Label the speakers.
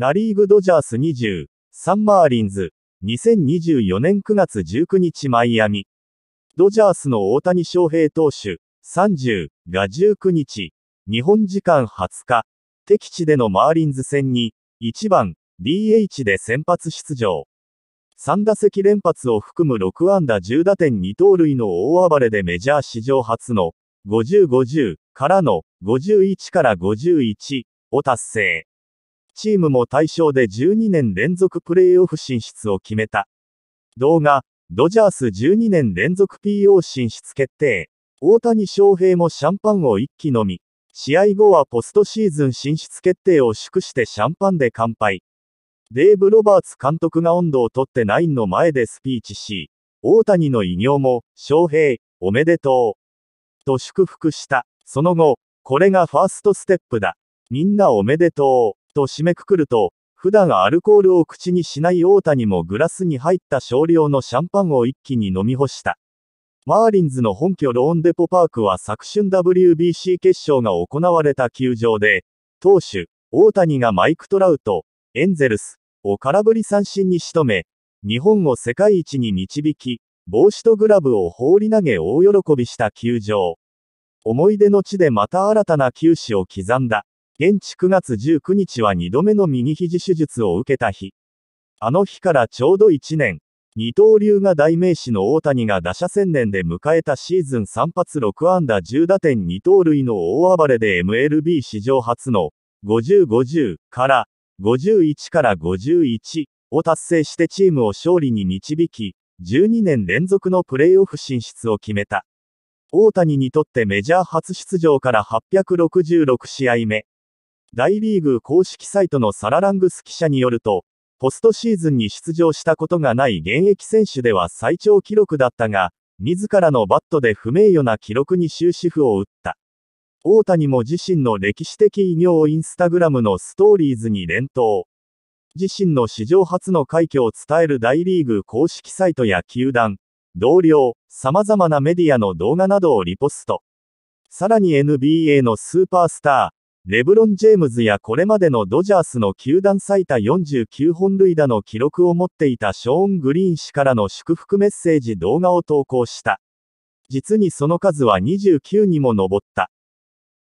Speaker 1: ナリーグドジャース20、サンマーリンズ、2024年9月19日マイアミ。ドジャースの大谷翔平投手、30が19日、日本時間20日、敵地でのマーリンズ戦に、1番 DH で先発出場。3打席連発を含む6安打10打点2盗塁の大暴れでメジャー史上初の5050からの51から51を達成。チームも対象で12年連続プレーオフ進出を決めた。動画、ドジャース12年連続 PO 進出決定。大谷翔平もシャンパンを一気飲み、試合後はポストシーズン進出決定を祝してシャンパンで乾杯。デーブ・ロバーツ監督が温度をとってナインの前でスピーチし、大谷の偉業も、翔平、おめでとう。と祝福した。その後、これがファーストステップだ。みんなおめでとう。と締めくくると、普段アルコールを口にしない大谷もグラスに入った少量のシャンパンを一気に飲み干した。マーリンズの本拠ローンデポパークは昨春 WBC 決勝が行われた球場で、投手、大谷がマイク・トラウト、エンゼルスを空振り三振に仕留め、日本を世界一に導き、帽子とグラブを放り投げ大喜びした球場。思い出の地でまた新たな球史を刻んだ。現地9月19日は2度目の右肘手術を受けた日。あの日からちょうど1年、二刀流が代名詞の大谷が打者専念で迎えたシーズン3発6安打10打点2盗塁の大暴れで MLB 史上初の50-50から51から51を達成してチームを勝利に導き、12年連続のプレーオフ進出を決めた。大谷にとってメジャー初出場から866試合目。大リーグ公式サイトのサララングス記者によると、ポストシーズンに出場したことがない現役選手では最長記録だったが、自らのバットで不名誉な記録に終止符を打った。大谷も自身の歴史的偉業をインスタグラムのストーリーズに連投。自身の史上初の快挙を伝える大リーグ公式サイトや球団、同僚、様々なメディアの動画などをリポスト。さらに NBA のスーパースター、レブロン・ジェームズやこれまでのドジャースの球団最多49本塁打の記録を持っていたショーン・グリーン氏からの祝福メッセージ動画を投稿した。実にその数は29にも上った。